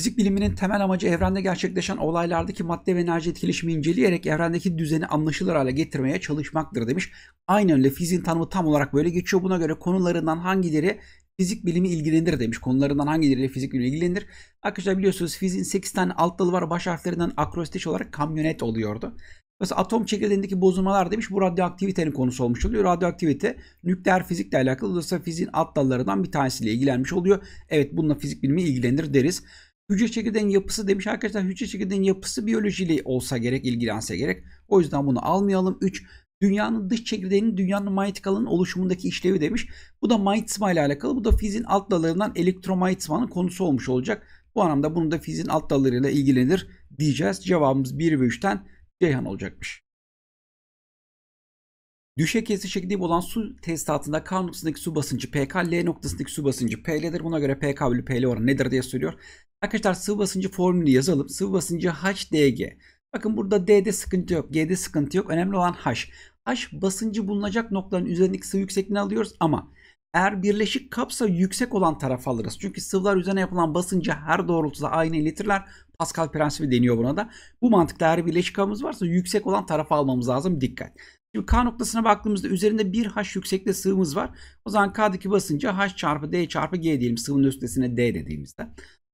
Fizik biliminin temel amacı evrende gerçekleşen olaylardaki madde ve enerji etkileşimi inceleyerek evrendeki düzeni anlaşılır hale getirmeye çalışmaktır demiş. Aynen öyle fiziğin tanımı tam olarak böyle geçiyor. Buna göre konularından hangileri fizik bilimi ilgilenir demiş. Konularından hangileriyle fizik bilimi ilgilenir? Arkadaşlar biliyorsunuz fiziğin 8 tane alt dalı var. Baş harflerinden akrostiş olarak kamyonet oluyordu. Mesela atom çekirdeğindeki bozulmalar demiş bu radyoaktivitenin konusu olmuş oluyor. Radyoaktivite nükleer fizikle alakalı. Dolayısıyla fiziğin alt dallarından bir tanesiyle ilgilenmiş oluyor. Evet bununla fizik bilimi ilgilenir deriz. Hücre çekirdeğin yapısı demiş arkadaşlar. Hücre çekirdeğin yapısı biyolojiyle olsa gerek, ilgilense gerek. O yüzden bunu almayalım. 3. Dünyanın dış çekirdeğinin dünyanın manyetik alanın oluşumundaki işlevi demiş. Bu da manyetizma ile alakalı. Bu da fizin alt dallarından elektromanyetizmanın konusu olmuş olacak. Bu anlamda bunu da fizin alt dallarıyla ilgilenir diyeceğiz. Cevabımız 1 ve 3'ten Ceyhan olacakmış. Düşe kesişikliği olan su testatında K noktasındaki su basıncı PK, L noktasındaki su basıncı PL'dir. Buna göre PK bölü PL oranı nedir diye söylüyor. Arkadaşlar sıvı basıncı formülü yazalım. Sıvı basıncı HDG. Bakın burada D'de sıkıntı yok, G'de sıkıntı yok. Önemli olan H. H basıncı bulunacak noktaların üzerindeki sıvı yüksekliğini alıyoruz ama eğer birleşik kapsa yüksek olan tarafı alırız. Çünkü sıvılar üzerine yapılan basıncı her doğrultuda aynı iletirler. Pascal prensibi deniyor buna da. Bu mantıkta eğer birleşik kabımız varsa yüksek olan tarafı almamız lazım. Dikkat. Şimdi K noktasına baktığımızda üzerinde bir H yüksekte sıvımız var. O zaman K'daki basıncı H çarpı D çarpı G diyelim. Sıvının üstesine D dediğimizde.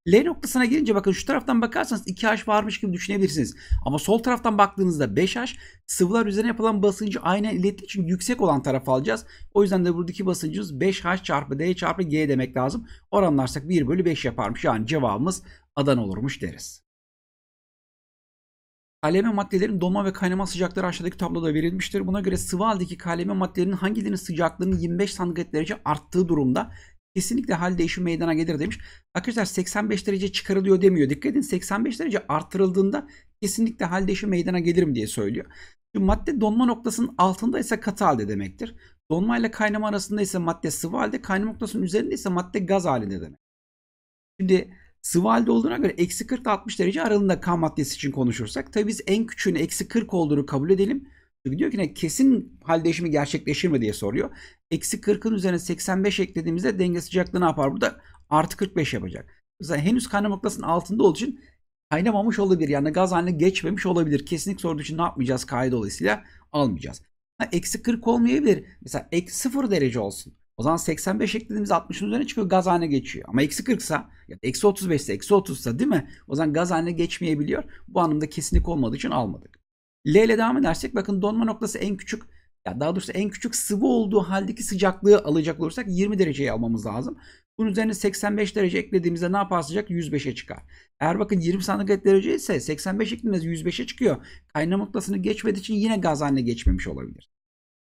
L noktasına gelince bakın şu taraftan bakarsanız 2H varmış gibi düşünebilirsiniz. Ama sol taraftan baktığınızda 5H sıvılar üzerine yapılan basıncı aynen ilettiği için yüksek olan tarafı alacağız. O yüzden de buradaki basıncımız 5H çarpı D çarpı G demek lazım. Oranlarsak 1 bölü 5 yaparmış. Yani cevabımız Adana olurmuş deriz. Kaleme maddelerin donma ve kaynama sıcakları aşağıdaki tabloda verilmiştir. Buna göre sıvı haldeki kaleme maddelerinin hangilerinin sıcaklığının 25 santigrat derece arttığı durumda kesinlikle hal değişimi meydana gelir demiş. Arkadaşlar 85 derece çıkarılıyor demiyor. Dikkat edin 85 derece artırıldığında kesinlikle hal değişimi meydana gelirim diye söylüyor. Şimdi madde donma noktasının altında ise katı halde demektir. Donma ile kaynama arasında ise madde sıvı halde, kaynama noktasının üzerinde ise madde gaz halinde demek. Şimdi Sıvı halde olduğuna göre eksi 40-60 derece aralığında K maddesi için konuşursak tabi biz en küçüğünü eksi 40 olduğunu kabul edelim. Çünkü diyor ki ne kesin hal değişimi gerçekleşir mi diye soruyor. Eksi 40'ın üzerine 85 eklediğimizde denge sıcaklığı ne yapar burada? Artı 45 yapacak. Mesela henüz kaynama noktasının altında olduğu için kaynamamış olabilir. Yani gaz haline geçmemiş olabilir. Kesinlik sorduğu için ne yapmayacağız? kaydı dolayısıyla almayacağız. Ha, eksi 40 olmayabilir. Mesela eksi 0 derece olsun. O zaman 85 eklediğimiz 60'ın üzerine çıkıyor gaz haline geçiyor. Ama eksi 40 sa ya eksi 35 ise eksi 30 sa değil mi? O zaman gaz haline geçmeyebiliyor. Bu anlamda kesinlik olmadığı için almadık. L ile devam edersek bakın donma noktası en küçük ya daha doğrusu en küçük sıvı olduğu haldeki sıcaklığı alacak olursak 20 dereceyi almamız lazım. Bunun üzerine 85 derece eklediğimizde ne yapar sıcak? 105'e çıkar. Eğer bakın 20 santigrat derece ise 85 eklediğimizde 105'e çıkıyor. Kaynama noktasını geçmediği için yine gaz haline geçmemiş olabilir.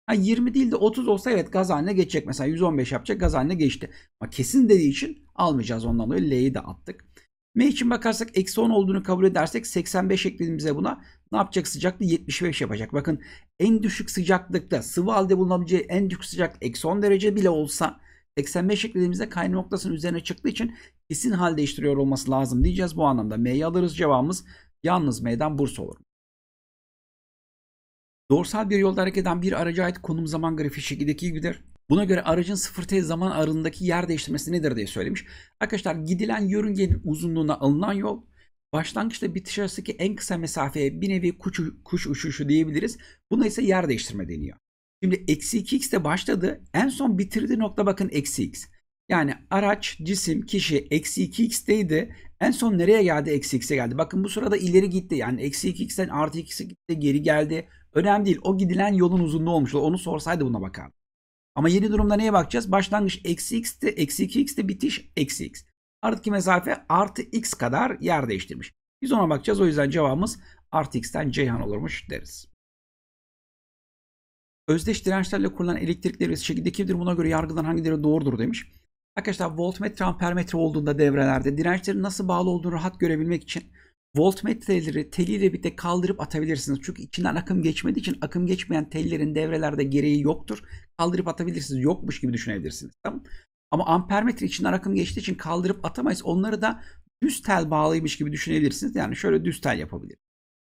Ha 20 değil de 30 olsa evet gaz haline geçecek. Mesela 115 yapacak gaz haline geçti. Ama kesin dediği için almayacağız ondan dolayı L'yi de attık. M için bakarsak eksi 10 olduğunu kabul edersek 85 eklediğimizde buna ne yapacak sıcaklığı 75 yapacak. Bakın en düşük sıcaklıkta sıvı halde bulunabileceği en düşük sıcak eksi 10 derece bile olsa 85 eklediğimizde kaynama noktasının üzerine çıktığı için kesin hal değiştiriyor olması lazım diyeceğiz. Bu anlamda M'yi alırız cevabımız yalnız M'den Bursa olur. Dorsal bir yolda hareket eden bir araca ait konum zaman grafiği şekildeki gibidir. Buna göre aracın 0T zaman aralığındaki yer değiştirmesi nedir diye söylemiş. Arkadaşlar gidilen yörüngenin uzunluğuna alınan yol başlangıçta bitiş arasındaki en kısa mesafeye bir nevi kuş, kuş uçuşu diyebiliriz. Buna ise yer değiştirme deniyor. Şimdi eksi 2x de başladı. En son bitirdiği nokta bakın eksi x. Yani araç, cisim, kişi eksi 2x'teydi. En son nereye geldi? Eksi x'e geldi. Bakın bu sırada ileri gitti. Yani eksi 2x'ten artı x'e gitti. Geri geldi. Önemli değil. O gidilen yolun uzunluğu olmuş. Onu sorsaydı buna bakar. Ama yeni durumda neye bakacağız? Başlangıç eksi x'te, eksi 2x'te bitiş eksi x. Artık mesafe artı x kadar yer değiştirmiş. Biz ona bakacağız. O yüzden cevabımız artı x'ten Ceyhan olurmuş deriz. Özdeş dirençlerle kurulan elektrik devresi şekilde kimdir? Buna göre yargıdan hangileri doğrudur demiş. Arkadaşlar voltmetre ampermetre olduğunda devrelerde dirençlerin nasıl bağlı olduğunu rahat görebilmek için voltmetreleri teliyle birlikte kaldırıp atabilirsiniz. Çünkü içinden akım geçmediği için akım geçmeyen tellerin devrelerde gereği yoktur. Kaldırıp atabilirsiniz. Yokmuş gibi düşünebilirsiniz. Tamam Ama ampermetre içinden akım geçtiği için kaldırıp atamayız. Onları da düz tel bağlıymış gibi düşünebilirsiniz. Yani şöyle düz tel yapabilir.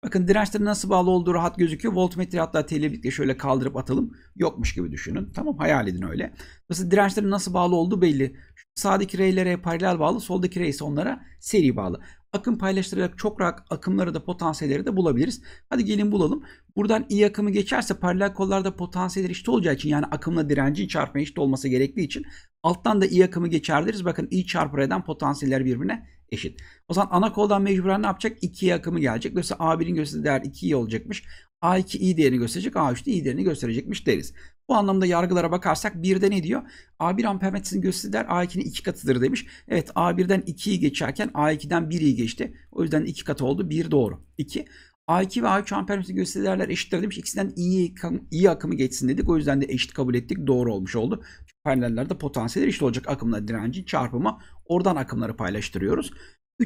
Bakın dirençlerin nasıl bağlı olduğu rahat gözüküyor. Voltmetre hatta teliyle birlikte şöyle kaldırıp atalım. Yokmuş gibi düşünün. Tamam hayal edin öyle. Mesela dirençlerin nasıl bağlı olduğu belli. Şu sağdaki reylere paralel bağlı, soldaki rey ise onlara seri bağlı akım paylaştırarak çok rahat akımları da potansiyelleri de bulabiliriz. Hadi gelin bulalım. Buradan iyi akımı geçerse paralel kollarda potansiyeller eşit olacağı için yani akımla direncin çarpma eşit olması gerektiği için alttan da iyi akımı geçer deriz. Bakın iyi çarpı R'den potansiyeller birbirine eşit. O zaman ana koldan mecburen ne yapacak? 2'ye akımı gelecek. Dolayısıyla A1'in gösterdiği değer 2'ye olacakmış. A2 i değerini gösterecek, A3 de i değerini gösterecekmiş deriz. Bu anlamda yargılara bakarsak bir de ne diyor? A1 ampermetresini gösterir A2'nin iki katıdır demiş. Evet A1'den 2'yi geçerken A2'den 1'i geçti. O yüzden iki katı oldu. 1 doğru. 2. A2 ve A3 ampermetresini gösterirler eşittir demiş. İkisinden iyi, iyi akımı geçsin dedik. O yüzden de eşit kabul ettik. Doğru olmuş oldu. Çünkü paralellerde potansiyeller eşit olacak akımla direncin çarpımı. Oradan akımları paylaştırıyoruz.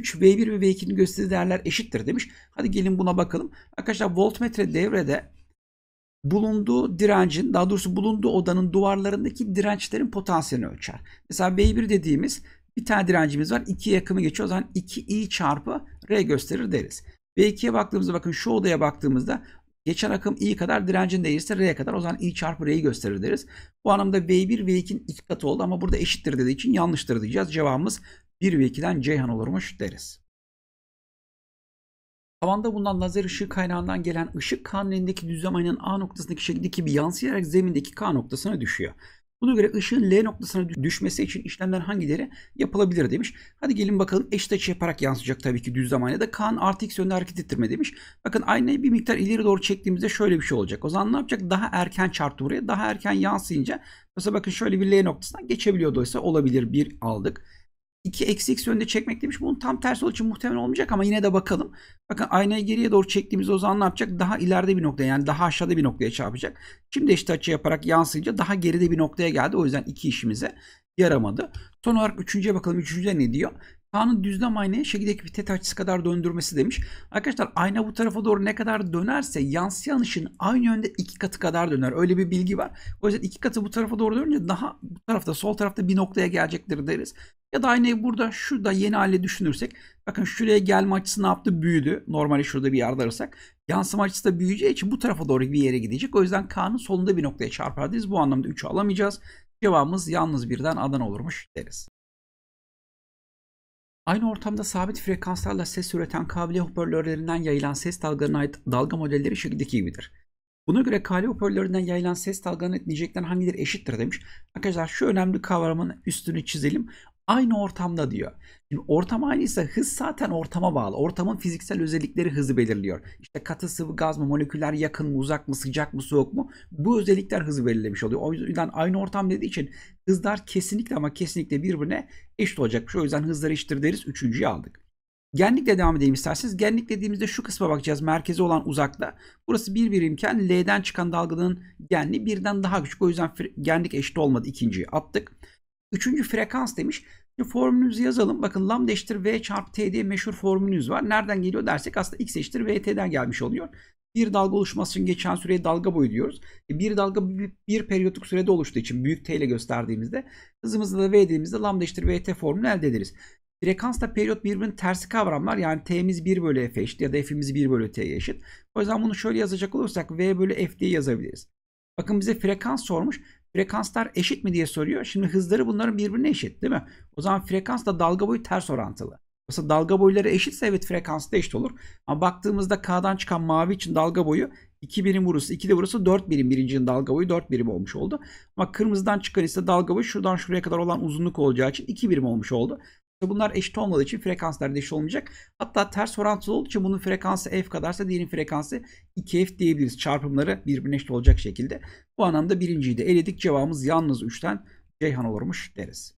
3 V1 ve V2'nin gösterdiği değerler eşittir demiş. Hadi gelin buna bakalım. Arkadaşlar voltmetre devrede bulunduğu direncin daha doğrusu bulunduğu odanın duvarlarındaki dirençlerin potansiyelini ölçer. Mesela V1 dediğimiz bir tane direncimiz var. 2 yakımı geçiyor. O zaman 2i çarpı r gösterir deriz. V2'ye baktığımızda bakın şu odaya baktığımızda geçen akım i kadar direncin değilse r'ye kadar o zaman i çarpı r'yi gösterir deriz. Bu anlamda V1 V2'nin iki katı oldu ama burada eşittir dediği için yanlıştır diyeceğiz. Cevabımız bir ve 2'den Ceyhan olurmuş deriz. Tavanda bulunan lazer ışığı kaynağından gelen ışık kanalindeki düzlem aynanın A noktasındaki şekildeki bir yansıyarak zemindeki K noktasına düşüyor. Buna göre ışığın L noktasına düşmesi için işlemler hangileri yapılabilir demiş. Hadi gelin bakalım eşit açı yaparak yansıyacak tabii ki düz zamanda da K'nın artı x yönde hareket ettirme demiş. Bakın aynayı bir miktar ileri doğru çektiğimizde şöyle bir şey olacak. O zaman ne yapacak? Daha erken çarptı buraya. Daha erken yansıyınca mesela bakın şöyle bir L noktasından geçebiliyor dolayısıyla olabilir. Bir aldık. 2 eksi x yönde çekmek demiş. Bunun tam tersi olduğu için muhtemelen olmayacak ama yine de bakalım. Bakın aynayı geriye doğru çektiğimizde o zaman ne yapacak? Daha ileride bir noktaya yani daha aşağıda bir noktaya çarpacak. Şimdi eşit açı yaparak yansıyınca daha geride bir noktaya geldi. O yüzden iki işimize yaramadı. Son olarak üçüncüye bakalım. Üçüncüde ne diyor? Kaan'ın düzlem aynayı şekildeki vites açısı kadar döndürmesi demiş. Arkadaşlar ayna bu tarafa doğru ne kadar dönerse yansıyan ışın aynı yönde iki katı kadar döner. Öyle bir bilgi var. O yüzden iki katı bu tarafa doğru dönünce daha bu tarafta sol tarafta bir noktaya gelecektir deriz. Ya da aynayı burada şurada yeni hale düşünürsek bakın şuraya gelme açısı ne yaptı? Büyüdü. Normali şurada bir yerde arasak. Yansıma açısı da büyüyeceği için bu tarafa doğru bir yere gidecek. O yüzden Kaan'ın solunda bir noktaya çarpar deriz. Bu anlamda 3'ü alamayacağız. Cevabımız yalnız birden Adana olurmuş deriz. Aynı ortamda sabit frekanslarla ses üreten kable hoparlörlerinden yayılan ses dalgalarına ait dalga modelleri şekildeki gibidir. Buna göre kale hoparlörlerinden yayılan ses dalgalarına ait nicelikler hangileri eşittir demiş. Arkadaşlar şu önemli kavramın üstünü çizelim aynı ortamda diyor. Şimdi ortam aynıysa hız zaten ortama bağlı. Ortamın fiziksel özellikleri hızı belirliyor. İşte katı sıvı gaz mı, moleküller yakın mı, uzak mı, sıcak mı, soğuk mu? Bu özellikler hızı belirlemiş oluyor. O yüzden aynı ortam dediği için hızlar kesinlikle ama kesinlikle birbirine eşit olacakmış. O yüzden hızları eşittir deriz. Üçüncüyü aldık. Genlikle devam edelim isterseniz. Genlik dediğimizde şu kısma bakacağız. Merkeze olan uzakta. Burası bir birimken L'den çıkan dalganın genli birden daha küçük. O yüzden genlik eşit olmadı. İkinciyi attık. Üçüncü frekans demiş. Şimdi formülümüzü yazalım. Bakın lambda eşittir V çarpı T diye meşhur formülümüz var. Nereden geliyor dersek aslında X eşittir VT'den gelmiş oluyor. Bir dalga oluşması için geçen süreye dalga boyu diyoruz. E, bir dalga bir, bir sürede oluştuğu için büyük T ile gösterdiğimizde hızımızı da V dediğimizde lambda eşittir VT formülünü elde ederiz. Frekansla periyot birbirinin tersi kavramlar. Yani T'miz 1 bölü F eşit ya da F'imiz 1 bölü T eşit. O yüzden bunu şöyle yazacak olursak V bölü F diye yazabiliriz. Bakın bize frekans sormuş frekanslar eşit mi diye soruyor. Şimdi hızları bunların birbirine eşit değil mi? O zaman frekans da dalga boyu ters orantılı. Mesela dalga boyları eşitse evet frekans da eşit olur. Ama baktığımızda K'dan çıkan mavi için dalga boyu 2 birim burası, 2 de burası 4 birim birincinin dalga boyu 4 birim olmuş oldu. Ama kırmızıdan çıkan ise dalga boyu şuradan şuraya kadar olan uzunluk olacağı için 2 birim olmuş oldu. Bunlar eşit olmadığı için frekanslar da eşit olmayacak. Hatta ters orantılı olduğu için bunun frekansı f kadarsa diğerin frekansı 2f diyebiliriz. Çarpımları birbirine eşit olacak şekilde. Bu anlamda birinciyi de eledik. Cevabımız yalnız 3'ten Ceyhan olurmuş deriz.